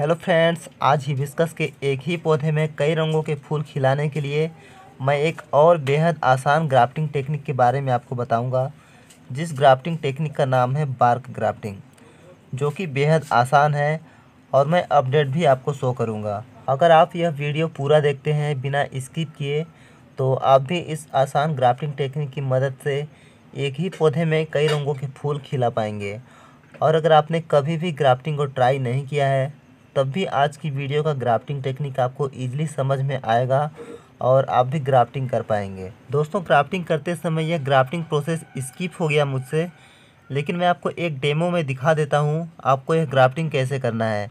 hello friends आज hibiscus के एक ही पौधे में कई रंगों के फूल खिलाने के लिए मैं एक और बेहद आसान ग्राफ्टिंग टेक्निक के बारे में आपको बताऊंगा जिस ग्राफ्टिंग टेक्निक का नाम है बार्क ग्राफ्टिंग जो कि बेहद आसान है और मैं अपडेट भी आपको शो करूँगा अगर आप यह वीडियो पूरा देखते हैं बिना स्किप किए तो आप भी इस आसान ग्राफ्टिंग टेक्निक की मदद से एक ही पौधे में कई रंगों के फूल खिला पाएंगे और अगर आपने कभी भी ग्राफ्टिंग को ट्राई नहीं किया है तब भी आज की वीडियो का ग्राफ्टिंग टेक्निक आपको ईजिली समझ में आएगा और आप भी ग्राफ्टिंग कर पाएंगे दोस्तों ग्राफ्टिंग करते समय यह ग्राफ्टिंग प्रोसेस स्किप हो गया मुझसे लेकिन मैं आपको एक डेमो में दिखा देता हूँ आपको यह ग्राफ्टिंग कैसे करना है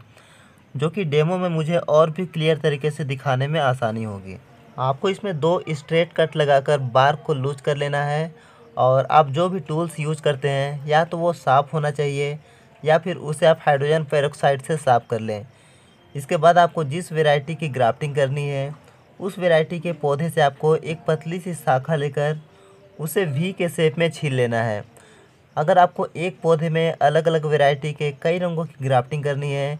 जो कि डेमो में मुझे और भी क्लियर तरीके से दिखाने में आसानी होगी आपको इसमें दो स्ट्रेट कट लगाकर बार को लूज कर लेना है और आप जो भी टूल्स यूज करते हैं या तो वो साफ़ होना चाहिए या फिर उसे आप हाइड्रोजन पेरोक्साइड से साफ़ कर लें इसके बाद आपको जिस वेराइटी की ग्राफ्टिंग करनी है उस वेराइटी के पौधे से आपको एक पतली सी शाखा लेकर उसे वी के शेप में छील लेना है अगर आपको एक पौधे में अलग अलग वेराइटी के कई रंगों की ग्राफ्टिंग करनी है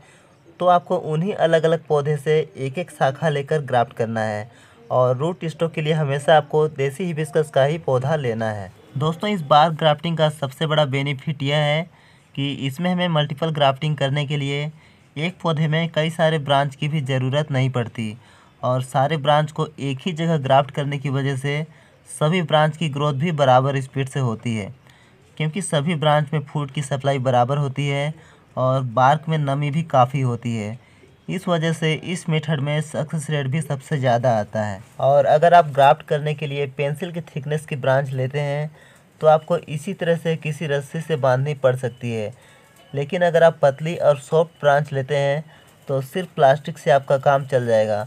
तो आपको उन्हीं अलग अलग पौधे से एक एक शाखा लेकर ग्राफ्ट करना है और रूट स्टॉक के लिए हमेशा आपको देसी हिबिस्कस का ही पौधा लेना है दोस्तों इस बार ग्राफ्टिंग का सबसे बड़ा बेनिफिट यह है कि इसमें हमें मल्टीपल ग्राफ्टिंग करने के लिए एक पौधे में कई सारे ब्रांच की भी ज़रूरत नहीं पड़ती और सारे ब्रांच को एक ही जगह ग्राफ्ट करने की वजह से सभी ब्रांच की ग्रोथ भी बराबर स्पीड से होती है क्योंकि सभी ब्रांच में फूड की सप्लाई बराबर होती है और बार्क में नमी भी काफ़ी होती है इस वजह से इस मेथड में सक्सेस रेट भी सबसे ज़्यादा आता है और अगर आप ग्राफ्ट करने के लिए पेंसिल की थिकनेस की ब्रांच लेते हैं तो आपको इसी तरह से किसी रस्सी से बांधनी पड़ सकती है लेकिन अगर आप पतली और सॉफ्ट ब्रांच लेते हैं तो सिर्फ प्लास्टिक से आपका काम चल जाएगा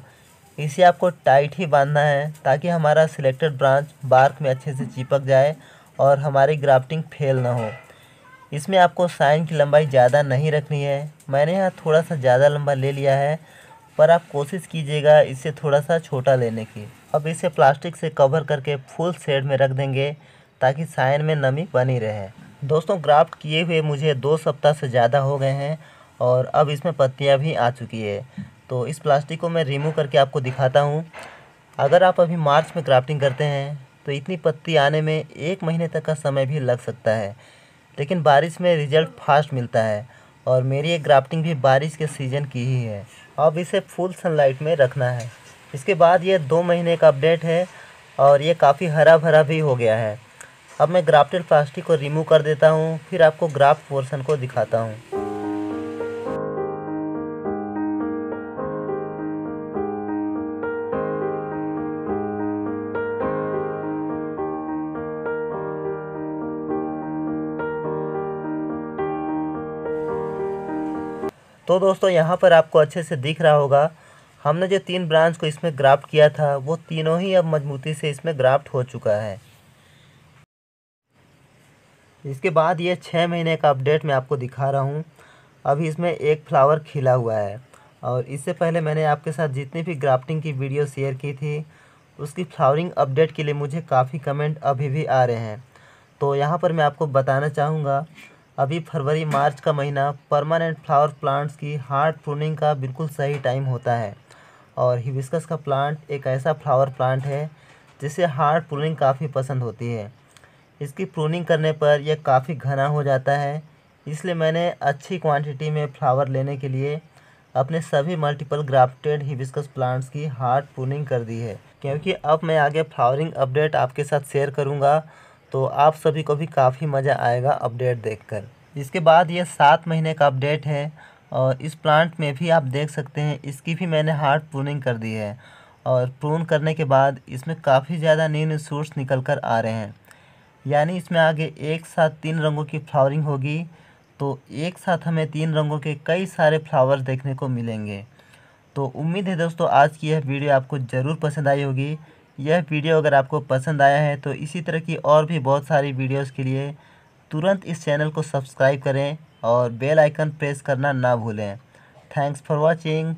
इसे आपको टाइट ही बांधना है ताकि हमारा सिलेक्टेड ब्रांच बार्क में अच्छे से चिपक जाए और हमारी ग्राफ्टिंग फेल ना हो इसमें आपको साइन की लंबाई ज़्यादा नहीं रखनी है मैंने यहाँ थोड़ा सा ज़्यादा लंबा ले लिया है पर आप कोशिश कीजिएगा इसे थोड़ा सा छोटा लेने की अब इसे प्लास्टिक से कवर करके फुल शेड में रख देंगे ताकि साइन में नमी बनी रहे दोस्तों ग्राफ्ट किए हुए मुझे दो सप्ताह से ज़्यादा हो गए हैं और अब इसमें पत्तियाँ भी आ चुकी है तो इस प्लास्टिक को मैं रिमूव करके आपको दिखाता हूँ अगर आप अभी मार्च में क्राफ्टिंग करते हैं तो इतनी पत्ती आने में एक महीने तक का समय भी लग सकता है लेकिन बारिश में रिजल्ट फास्ट मिलता है और मेरी ये ग्राफ्टिंग भी बारिश के सीज़न की ही है अब इसे फुल सनलाइट में रखना है इसके बाद ये दो महीने का अपडेट है और ये काफ़ी हरा भरा भी हो गया है अब मैं ग्राफ्टेड प्लास्टिक को रिमूव कर देता हूँ फिर आपको ग्राफ पोर्शन को दिखाता हूँ तो दोस्तों यहाँ पर आपको अच्छे से दिख रहा होगा हमने जो तीन ब्रांच को इसमें ग्राफ्ट किया था वो तीनों ही अब मजबूती से इसमें ग्राफ्ट हो चुका है इसके बाद ये छः महीने का अपडेट मैं आपको दिखा रहा हूँ अभी इसमें एक फ्लावर खिला हुआ है और इससे पहले मैंने आपके साथ जितनी भी ग्राफ्टिंग की वीडियो शेयर की थी उसकी फ्लावरिंग अपडेट के लिए मुझे काफ़ी कमेंट अभी भी आ रहे हैं तो यहाँ पर मैं आपको बताना चाहूँगा अभी फरवरी मार्च का महीना परमानेंट फ्लावर प्लांट्स की हार्ड प्रूनिंग का बिल्कुल सही टाइम होता है और हिबिस्कस का प्लांट एक ऐसा फ्लावर प्लांट है जिसे हार्ड प्रूनिंग काफ़ी पसंद होती है इसकी प्रूनिंग करने पर यह काफ़ी घना हो जाता है इसलिए मैंने अच्छी क्वांटिटी में फ्लावर लेने के लिए अपने सभी मल्टीपल ग्राफ्टेड हिबिस्कस प्लांट्स की हार्ड प्रूनिंग कर दी है क्योंकि अब मैं आगे फ्लावरिंग अपडेट आपके साथ शेयर करूँगा तो आप सभी को भी काफ़ी मज़ा आएगा अपडेट कर इसके बाद यह सात महीने का अपडेट है और इस प्लांट में भी आप देख सकते हैं इसकी भी मैंने हार्ड प्रूनिंग कर दी है और प्रून करने के बाद इसमें काफ़ी ज़्यादा न्यू न्यू सूट्स निकल कर आ रहे हैं यानी इसमें आगे एक साथ तीन रंगों की फ्लावरिंग होगी तो एक साथ हमें तीन रंगों के कई सारे फ्लावर्स देखने को मिलेंगे तो उम्मीद है दोस्तों आज की यह वीडियो आपको ज़रूर पसंद आई होगी यह वीडियो अगर आपको पसंद आया है तो इसी तरह की और भी बहुत सारी वीडियोस के लिए तुरंत इस चैनल को सब्सक्राइब करें और बेल आइकन प्रेस करना ना भूलें थैंक्स फॉर वॉचिंग